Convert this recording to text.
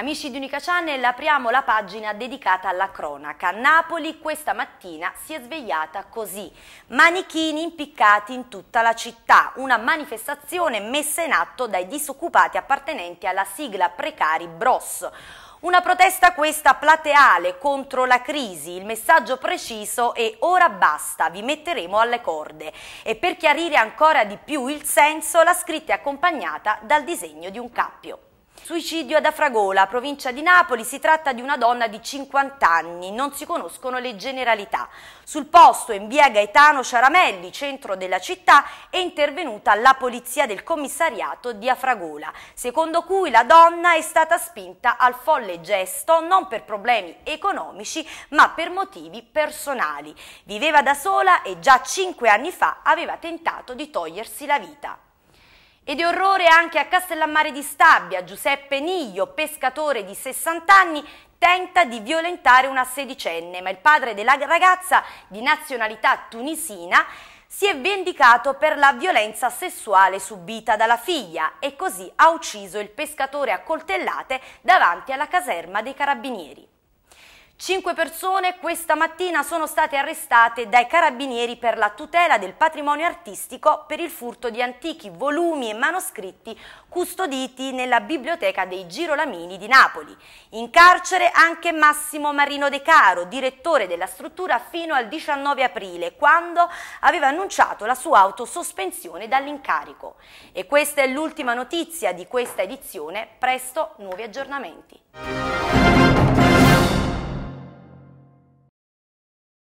Amici di Unica Channel, apriamo la pagina dedicata alla cronaca. Napoli questa mattina si è svegliata così. Manichini impiccati in tutta la città. Una manifestazione messa in atto dai disoccupati appartenenti alla sigla precari BROS. Una protesta questa plateale contro la crisi, il messaggio preciso è ora basta, vi metteremo alle corde. E per chiarire ancora di più il senso, la scritta è accompagnata dal disegno di un cappio. Suicidio ad Afragola, provincia di Napoli, si tratta di una donna di 50 anni, non si conoscono le generalità. Sul posto in via Gaetano Ciaramelli, centro della città, è intervenuta la polizia del commissariato di Afragola, secondo cui la donna è stata spinta al folle gesto non per problemi economici ma per motivi personali. Viveva da sola e già 5 anni fa aveva tentato di togliersi la vita. E di orrore anche a Castellammare di Stabia, Giuseppe Niglio, pescatore di 60 anni, tenta di violentare una sedicenne, ma il padre della ragazza di nazionalità tunisina si è vendicato per la violenza sessuale subita dalla figlia e così ha ucciso il pescatore a coltellate davanti alla caserma dei carabinieri. Cinque persone questa mattina sono state arrestate dai carabinieri per la tutela del patrimonio artistico per il furto di antichi volumi e manoscritti custoditi nella biblioteca dei Girolamini di Napoli. In carcere anche Massimo Marino De Caro, direttore della struttura fino al 19 aprile, quando aveva annunciato la sua autosospensione dall'incarico. E questa è l'ultima notizia di questa edizione, presto nuovi aggiornamenti.